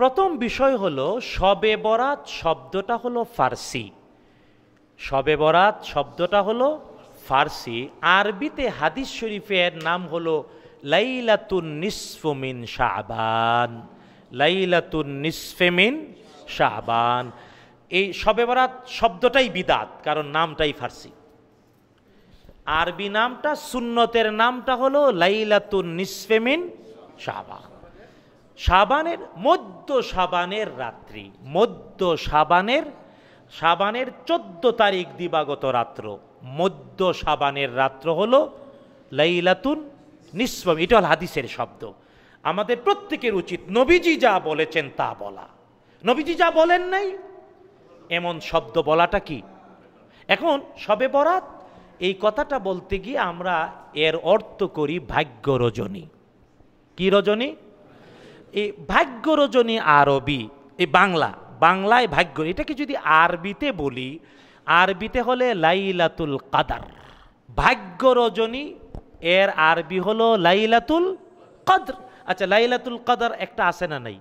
প্রথম বিষয় হলো শবে বরাত শব্দটা হলো ফার্সি শবে বরাত শব্দটা হলো ফার্সি আরবিতে হাদিস শরীফের নাম হলো লাইলাতুন নিসফুমিন শাহবান লাইলাতুন নিসফেমিন শাহবান এই শবে বরাত শব্দটাই বিদাত কারণ নামটাই ফার্সি আরবি নামটা সুন্নতের নামটা হলো লাইলাতুন নিসফেমিন শাহবান সাবানের মধ্য সাবানের রাত্রি মধ্য সাবানের সাবানের চোদ্দ তারিখ দিবাগত রাত্র মধ্য সাবানের রাত্র হল লাইলাতুন নিঃসম এটা হল হাদিসের শব্দ আমাদের প্রত্যেকের উচিত নবীজি যা বলেছেন তা বলা নবীজি যা বলেন নাই এমন শব্দ বলাটা কি এখন সবে বরাত এই কথাটা বলতে গিয়ে আমরা এর অর্থ করি ভাগ্য রজনী কি রজনী এই ভাগ্য রজনী আরবি এই বাংলা বাংলায় ভাগ্য এটাকে যদি আরবিতে বলি আরবিতে হলে লাইলাতুল কাদার ভাগ্য রজনী এর আরবি হলো লাইলাতুল কদর আচ্ছা লাইলাতুল কদর একটা আছে না নাই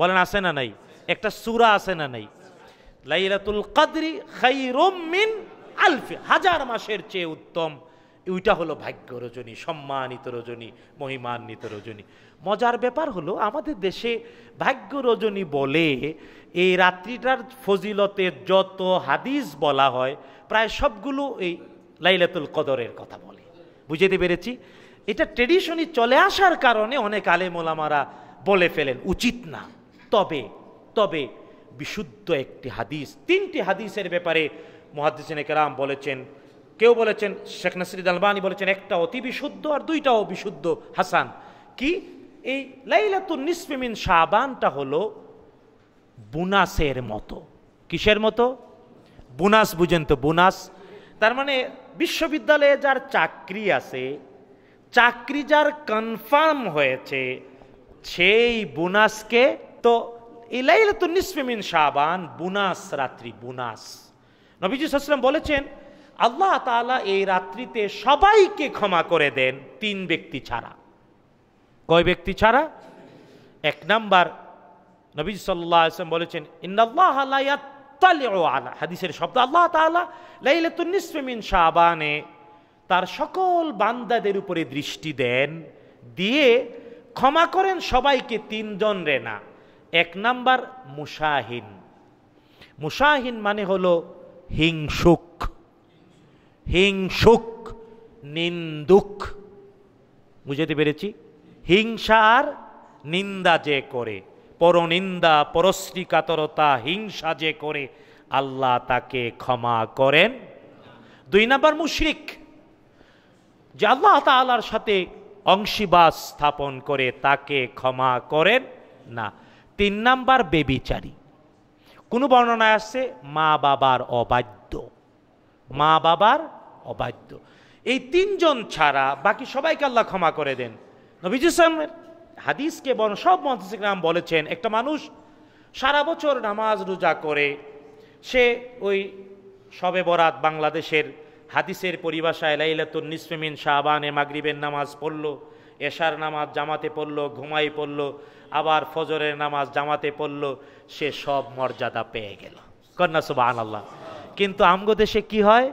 বলেন আছে না নাই একটা সুরা আছে না নাই লাইলাতুল কদরি খাই মিন আলফি হাজার মাসের চেয়ে উত্তম ওইটা হলো ভাগ্য রজনী সম্মানিত রজনী মহিমান্বিত রজনী মজার ব্যাপার হলো আমাদের দেশে ভাগ্য রজনী বলে এই রাত্রিটার ফজিলতে যত হাদিস বলা হয় প্রায় সবগুলো এই লাইলাতুল কদরের কথা বলে বুঝতে পেরেছি এটা ট্রেডিশনই চলে আসার কারণে অনেক আলেমোলামারা বলে ফেলেন উচিত না তবে তবে বিশুদ্ধ একটি হাদিস তিনটি হাদিসের ব্যাপারে মহাদিসিনে কেরাম বলেছেন কেউ বলেছেন শেখ নাসরিদ আলবানি বলেছেন একটা অতি বিশুদ্ধ আর দুইটাও বিশুদ্ধ হাসান কি এই লাইলাতুল নিসমিমিন সাবানটা হলো বুনাসের মতো কিসের মতো বুনাস বুঝেন তো বুনাস তার মানে বিশ্ববিদ্যালয়ে যার চাকরি আছে চাকরি যার কনফার্ম হয়েছে সেই বুনাসকে তো এই লাইলাতুল নিসমিমিন সাবান বুনাস রাত্রি বুনাস নবীজি সাল্লাম বলেছেন আল্লাহ তালা এই রাত্রিতে সবাইকে ক্ষমা করে দেন তিন ব্যক্তি ছাড়া কয় ব্যক্তি ছাড়া এক নাম্বার নবী সাল্লাহ আসলাম বলেছেন ইন্দাল্লাহ আলা হাদিসের শব্দ আল্লাহ তালা লাইলাতুন্নিসমিন শাহবানে তার সকল বান্দাদের উপরে দৃষ্টি দেন দিয়ে ক্ষমা করেন সবাইকে তিনজন রে না এক নাম্বার মুসাহিন মুসাহিন মানে হলো হিংসুক হিংসুক নিন্দুক বুঝাতে পেরেছি হিংসা আর নিন্দা যে করে পরনিন্দা পরশ্রীকাতরতা হিংসা যে করে আল্লাহ তাকে ক্ষমা করেন দুই নাম্বার মুশরিক যে আল্লাহ তালার সাথে অংশীবাস স্থাপন করে তাকে ক্ষমা করেন না তিন নাম্বার বেবিচারী কোনো বর্ণনায় আসছে মা বাবার অবাধ্য মা বাবার অবাধ্য এই তিনজন ছাড়া বাকি সবাইকে আল্লাহ ক্ষমা করে দেন নবীজ হাদিসকে বন সব মন্ত্রীরাম বলেছেন একটা মানুষ সারা বছর নামাজ রোজা করে সে ওই সবে বরাত বাংলাদেশের হাদিসের পরিভাষায় লাইলাতুল নিসমিন এ মাগরিবের নামাজ পড়ল এশার নামাজ জামাতে পড়ল ঘুমাই পড়ল আবার ফজরের নামাজ জামাতে পড়ল সে সব মর্যাদা পেয়ে গেল কন্যা সুবাহ আল্লাহ কিন্তু আমগো দেশে কি হয়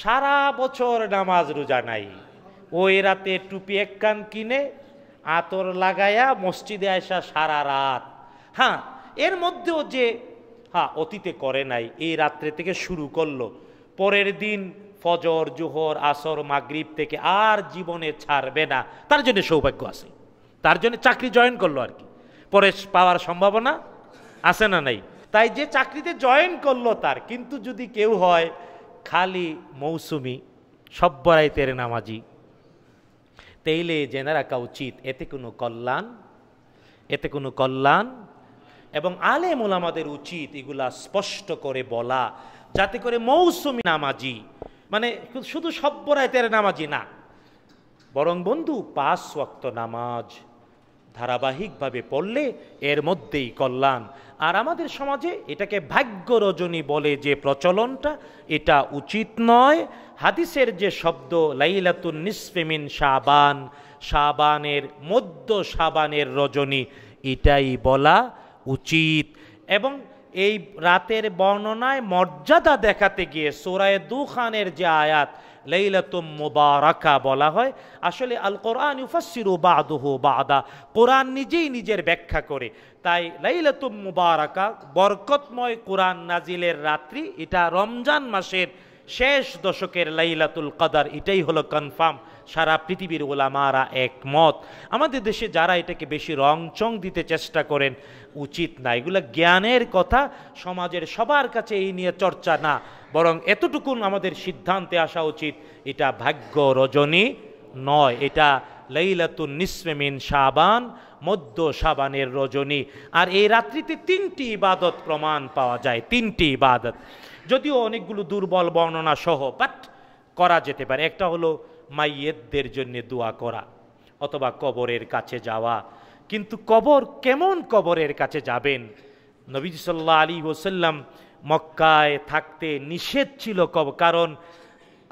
সারা বছর নামাজ রোজা নাই ওই রাতে টুপি এক কান কিনে আতর লাগাইয়া মসজিদে আসা সারা রাত হ্যাঁ এর মধ্যেও যে হ্যাঁ অতীতে করে নাই এই রাত্রে থেকে শুরু করলো পরের দিন ফজর জোহর আসর মাগরীব থেকে আর জীবনে ছাড়বে না তার জন্য সৌভাগ্য আছে তার জন্য চাকরি জয়েন করলো আর কি পরে পাওয়ার সম্ভাবনা আছে না নাই তাই যে চাকরিতে জয়েন করলো তার কিন্তু যদি কেউ হয় খালি মৌসুমি সব তেরে নামাজি তেইলে জেনে রাখা উচিত এতে কোনো কল্যাণ এতে কোনো কল্যাণ এবং আলেম আমাদের উচিত এগুলা স্পষ্ট করে বলা যাতে করে মৌসুমি নামাজি মানে শুধু সব্যরায় তেরে নামাজি না বরং বন্ধু পাঁচ ওয়াক্ত নামাজ ধারাবাহিকভাবে পড়লে এর মধ্যেই কল্যাণ আর আমাদের সমাজে এটাকে ভাগ্য রজনী বলে যে প্রচলনটা এটা উচিত নয় হাদিসের যে শব্দ লাইলাতুন নিসফেমিন সাবান সাবানের মধ্য সাবানের রজনী এটাই বলা উচিত এবং এই রাতের বর্ণনায় মর্যাদা দেখাতে গিয়ে সোরায় দু খানের যে আয়াত লেইলাতুম মুবারাকা বলা হয় আসলে আল কোরআন ইউফাসিরু বাদুহু বাদা কোরআন নিজেই নিজের ব্যাখ্যা করে তাই লেইলাতুম মুবারাকা বরকতময় কোরআন নাজিলের রাত্রি এটা রমজান মাসের শেষ দশকের লাইলাতুল কাদার এটাই হলো কনফার্ম সারা পৃথিবীর ওলামারা একমত আমাদের দেশে যারা এটাকে বেশি রংচং দিতে চেষ্টা করেন উচিত না এগুলো জ্ঞানের কথা সমাজের সবার কাছে এই নিয়ে চর্চা না বরং এতটুকুন আমাদের সিদ্ধান্তে আসা উচিত এটা ভাগ্য রজনী নয় এটা লাইলাতুন নিসমিন সাবান মধ্য সাবানের রজনী আর এই রাত্রিতে তিনটি ইবাদত প্রমাণ পাওয়া যায় তিনটি ইবাদত যদিও অনেকগুলো দুর্বল বর্ণনা সহ বাট করা যেতে পারে একটা হলো মাইয়েতদের জন্য দোয়া করা অথবা কবরের কাছে যাওয়া কিন্তু কবর কেমন কবরের কাছে যাবেন নবী সাল্লাহ আলী ওসাল্লাম মক্কায় থাকতে নিষেধ ছিল কব কারণ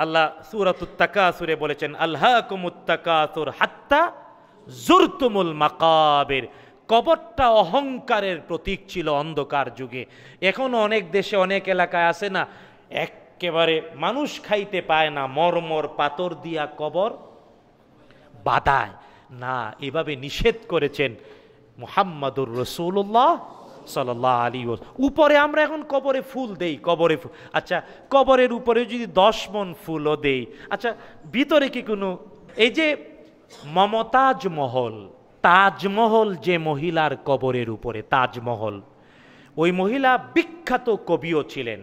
আল্লাহ সুরাতুত্তাকা সুরে বলেছেন আল্লাহ কুমুত্তাকাসুর হাত্তা জুরতুমুল মাকাবের কবরটা অহংকারের প্রতীক ছিল অন্ধকার যুগে এখনও অনেক দেশে অনেক এলাকায় আছে না এক একেবারে মানুষ খাইতে পায় না মরমর পাতর দিয়া কবর বাদায় না এভাবে নিষেধ করেছেন মোহাম্মদুর রসুল্লাহ সাল্লাহ আলী উপরে আমরা এখন কবরে ফুল দেই কবরে ফুল আচ্ছা কবরের উপরে যদি দশ মন ফুলও দেই আচ্ছা ভিতরে কি কোনো এই যে মমতাজ মহল তাজমহল যে মহিলার কবরের উপরে তাজমহল ওই মহিলা বিখ্যাত কবিও ছিলেন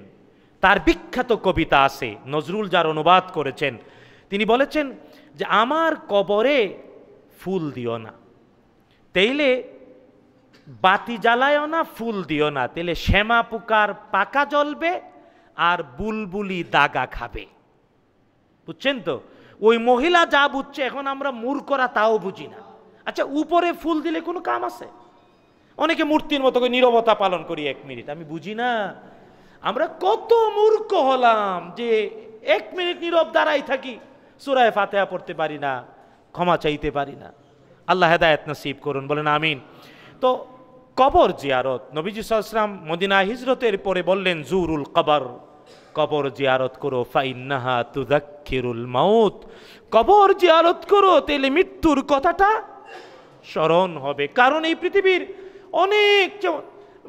তার বিখ্যাত কবিতা আছে নজরুল যার অনুবাদ করেছেন তিনি বলেছেন যে আমার কবরে ফুল দিও না তেইলে বাতি জ্বালায়ও না ফুল দিও না তেলে শ্যামা পোকার পাকা জ্বলবে আর বুলবুলি দাগা খাবে বুঝছেন তো ওই মহিলা যা বুঝছে এখন আমরা মূর্খরা তাও বুঝি না আচ্ছা উপরে ফুল দিলে কোনো কাম আছে অনেকে মূর্তির মতো করে নিরবতা পালন করি এক মিনিট আমি বুঝি না আমরা কত মূর্খ হলাম যে এক মিনিট নীরব দাঁড়াই থাকি সুরায় ফাতেহা পড়তে পারি না ক্ষমা চাইতে পারি না আল্লাহ হেদায়ত নসিব করুন বলেন আমিন তো কবর জিয়ারত নবীজি সালাম মদিনা হিজরতের পরে বললেন জুরুল কবর কবর জিয়ারত করো ফাইন্নাহা তুদাক্ষিরুল মাউত কবর জিয়ারত করো তেলে মৃত্যুর কথাটা স্মরণ হবে কারণ এই পৃথিবীর অনেক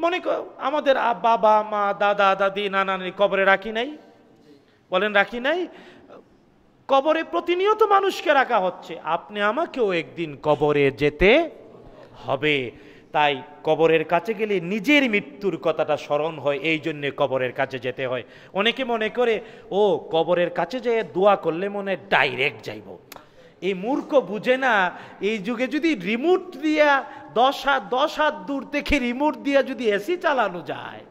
মনে কর আমাদের বাবা মা দাদা দাদি নানা কবরে রাখি নাই বলেন রাখি নাই কবরে প্রতিনিয়ত মানুষকে রাখা হচ্ছে আপনি আমাকেও একদিন কবরে যেতে হবে তাই কবরের কাছে গেলে নিজের মৃত্যুর কথাটা স্মরণ হয় এই জন্যে কবরের কাছে যেতে হয় অনেকে মনে করে ও কবরের কাছে যেয়ে দোয়া করলে মনে ডাইরেক্ট যাইব এই মূর্খ বুঝে না এই যুগে যদি রিমোট দিয়া দশ হাত দশ হাত দূর থেকে রিমোট দিয়ে যদি এসি চালানো যায়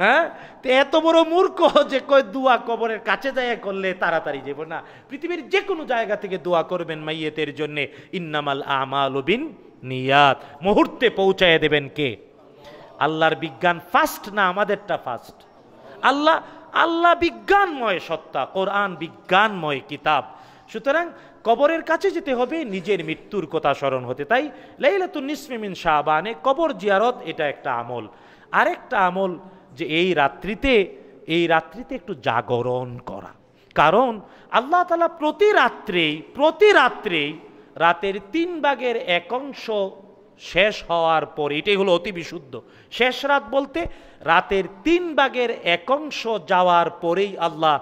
হ্যাঁ তো এত বড় মূর্খ যে কয় দোয়া কবরের কাছে যায় করলে তাড়াতাড়ি যাব না পৃথিবীর যে কোনো জায়গা থেকে দোয়া করবেন মাইয়েতের জন্যে ইন্নামাল আমাল বিন নিয়াত মুহূর্তে পৌঁছায় দেবেন কে আল্লাহর বিজ্ঞান ফাস্ট না আমাদেরটা ফাস্ট আল্লাহ আল্লাহ বিজ্ঞানময় সত্তা কোরআন বিজ্ঞানময় কিতাব সুতরাং কবরের কাছে যেতে হবে নিজের মৃত্যুর কথা স্মরণ হতে তাই লাইলাতুল নিসমিমিন শাহবানে কবর জিয়ারত এটা একটা আমল আরেকটা আমল যে এই রাত্রিতে এই রাত্রিতে একটু জাগরণ করা কারণ আল্লাহ তালা প্রতি রাত্রেই প্রতি রাত্রেই রাতের তিন ভাগের এক অংশ শেষ হওয়ার পরে এটাই হলো অতি বিশুদ্ধ শেষ রাত বলতে রাতের তিন বাগের এক অংশ যাওয়ার পরেই আল্লাহ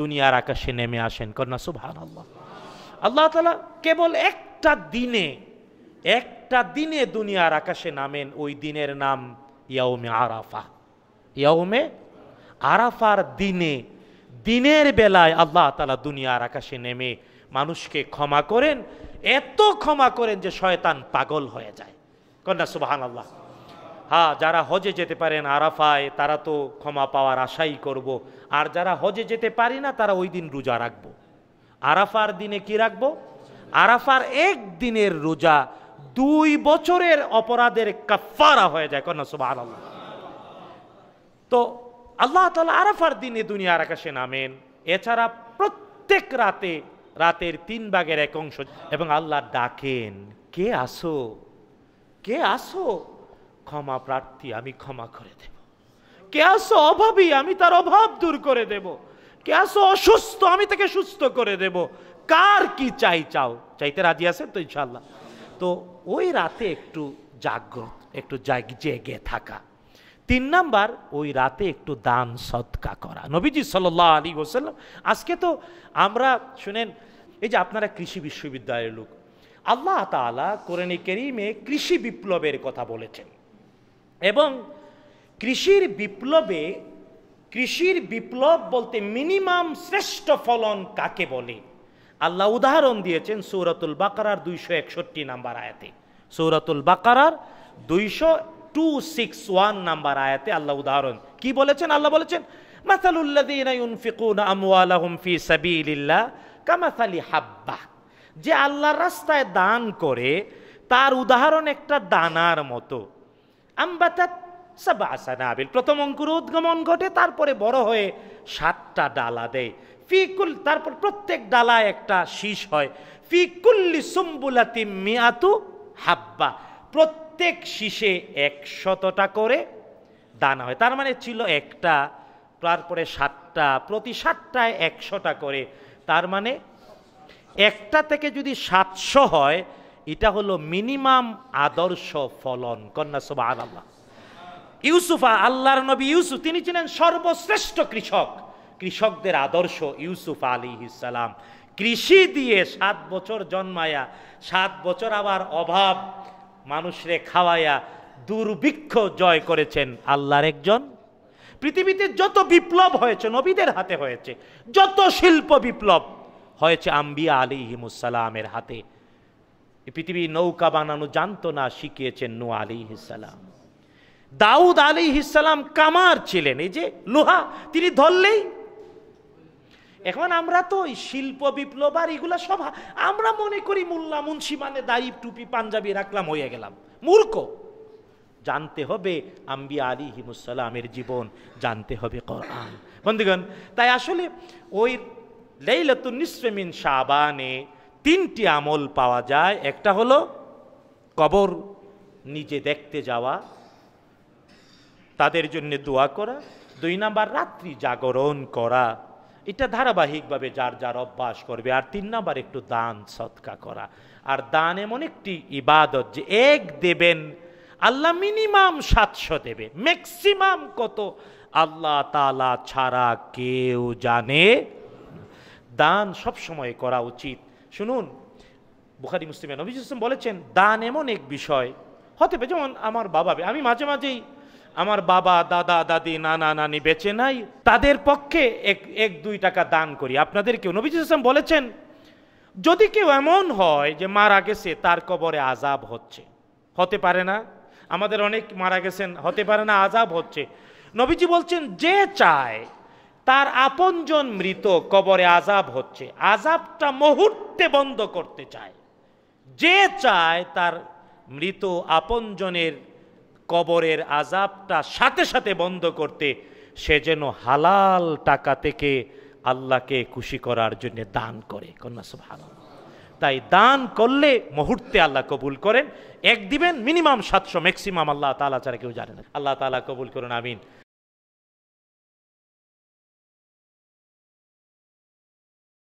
দুনিয়ার আকাশে নেমে আসেন কন্যা সুবহান আল্লাহ আল্লাহ তালা কেবল একটা দিনে একটা দিনে দুনিয়ার আকাশে নামেন ওই দিনের নাম ইয়াউমে আরাফা ইয়াউমে আরাফার দিনে দিনের বেলায় আল্লাহ তালা দুনিয়ার আকাশে নেমে মানুষকে ক্ষমা করেন এত ক্ষমা করেন যে শয়তান পাগল হয়ে যায় কন্যা সুবাহান আল্লাহ হ্যাঁ যারা হজে যেতে পারেন আরাফায় তারা তো ক্ষমা পাওয়ার আশাই করব। আর যারা হজে যেতে পারি না তারা ওই দিন রোজা রাখব আরাফার দিনে কি রাখব আরাফার এক দিনের রোজা দুই বছরের অপরাধের কাফারা হয়ে যায় কন্যা সুবাহ তো আল্লাহ তালা আরাফার দিনে দুনিয়ার আকাশে নামেন এছাড়া প্রত্যেক রাতে রাতের তিন ভাগের এক অংশ এবং আল্লাহ ডাকেন কে আসো কে আসো ক্ষমা প্রার্থী আমি ক্ষমা করে দেব কে আসো অভাবী আমি তার অভাব দূর করে দেব কে আসো অসুস্থ আমি তাকে সুস্থ করে দেব কার কি চাই চাও চাইতে রাজি আছেন তো ইনশাল্লাহ তো ওই রাতে একটু জাগ্রত একটু জেগে থাকা তিন নাম্বার ওই রাতে একটু দান সৎকা করা নবীজি সাল আলী হোসাল্লাম আজকে তো আমরা শুনেন এই যে আপনারা কৃষি বিশ্ববিদ্যালয়ের লোক আল্লাহ তালা কোরআনে কেরিমে কৃষি বিপ্লবের কথা বলেছেন এবং কৃষির বিপ্লবে কৃষির বিপ্লব বলতে মিনিমাম শ্রেষ্ঠ ফলন কাকে বলে আল্লাহ উদাহরণ দিয়েছেন সৌরাতুল বাকারার দুইশো একষট্টি নাম্বার আয়াতে সৌরাতুল বাকারার দুইশো টু সিক্স ওয়ান নাম্বার আয়াতে আল্লাহ উদাহরণ কি বলেছেন আল্লাহ বলেছেন কামাসালি যে আল্লাহ রাস্তায় দান করে তার উদাহরণ একটা দানার মতো আমবাতাত সাবাসানাবিল প্রথম অঙ্কুর উদ্গমন ঘটে তারপরে বড় হয়ে সাতটা ডালা দেয় ফিকুল তারপর প্রত্যেক ডালায় একটা শীষ হয় ফিকুল্লি সুম্বুলাতি মিয়াতু হাব্বা প্রত্যেক শীষে একশতটা করে দানা হয় তার মানে ছিল একটা তারপরে সাতটা প্রতি সাতটায় একশোটা করে তার মানে একটা থেকে যদি সাতশো হয় এটা হলো মিনিমাম আদর্শ ফলন কন্যা সোবা আল্লাহ ইউসুফা আল্লাহর নবী ইউসুফ তিনি ছিলেন সর্বশ্রেষ্ঠ কৃষক কৃষকদের আদর্শ ইউসুফ আলী ইসালাম কৃষি দিয়ে সাত বছর জন্মায়া সাত বছর আবার অভাব মানুষরে খাওয়ায়া দুর্ভিক্ষ জয় করেছেন আল্লাহর একজন পৃথিবীতে যত বিপ্লব হয়েছে নবীদের হাতে হয়েছে যত শিল্প বিপ্লব হয়েছে আম্বিয়া আলী হিমুসালামের হাতে পৃথিবী নৌকা বানানো জানতো না শিখিয়েছেন নু আলী হিসালাম দাউদ আলী হিসালাম কামার ছিলেন এই যে লোহা তিনি ধরলেই এখন আমরা তো শিল্প বিপ্লব আর এগুলো সব আমরা মনে করি মোল্লা মুন্সি মানে দাড়ি টুপি পাঞ্জাবি রাখলাম হয়ে গেলাম মূর্খ জানতে হবে আম্বি আলী হিমুসালামের জীবন জানতে হবে বন্ধুগণ তাই আসলে ওই লেইলাতুন নিঃসমিন সাবানে তিনটি আমল পাওয়া যায় একটা হলো কবর নিজে দেখতে যাওয়া তাদের জন্য দোয়া করা দুই নাম্বার রাত্রি জাগরণ করা এটা ধারাবাহিকভাবে যার যার অভ্যাস করবে আর তিন নাম্বার একটু দান সৎকা করা আর দান এমন একটি ইবাদত যে এক দেবেন আল্লাহ মিনিমাম সাতশো দেবে ম্যাক্সিমাম কত আল্লাহ তালা ছাড়া কেউ জানে দান সবসময় করা উচিত শুনুন বুখারি মুসলিমে নবীজ ইসলাম বলেছেন দান এমন এক বিষয় হতে পারে যেমন আমার বাবা আমি মাঝে মাঝেই আমার বাবা দাদা দাদি নানা নানি বেঁচে নাই তাদের পক্ষে এক এক দুই টাকা দান করি আপনাদের কেউ নবীজ ইসলাম বলেছেন যদি কেউ এমন হয় যে মারা গেছে তার কবরে আজাব হচ্ছে হতে পারে না আমাদের অনেক মারা গেছেন হতে পারে না আজাব হচ্ছে নবীজি বলছেন যে চায় তার আপনজন মৃত কবরে আজাব হচ্ছে আজাবটা মুহূর্তে বন্ধ করতে চায় যে চায় তার মৃত আপনজনের কবরের আজাবটা সাথে সাথে বন্ধ করতে সে যেন হালাল টাকা থেকে আল্লাহকে খুশি করার জন্য দান করে কন্যা সুভান তাই দান করলে মুহূর্তে আল্লাহ কবুল করেন এক দিবেন মিনিমাম সাতশো ম্যাক্সিমাম আল্লাহ তালা ছাড়া কেউ জানে না আল্লাহ তালা কবুল করুন আমিন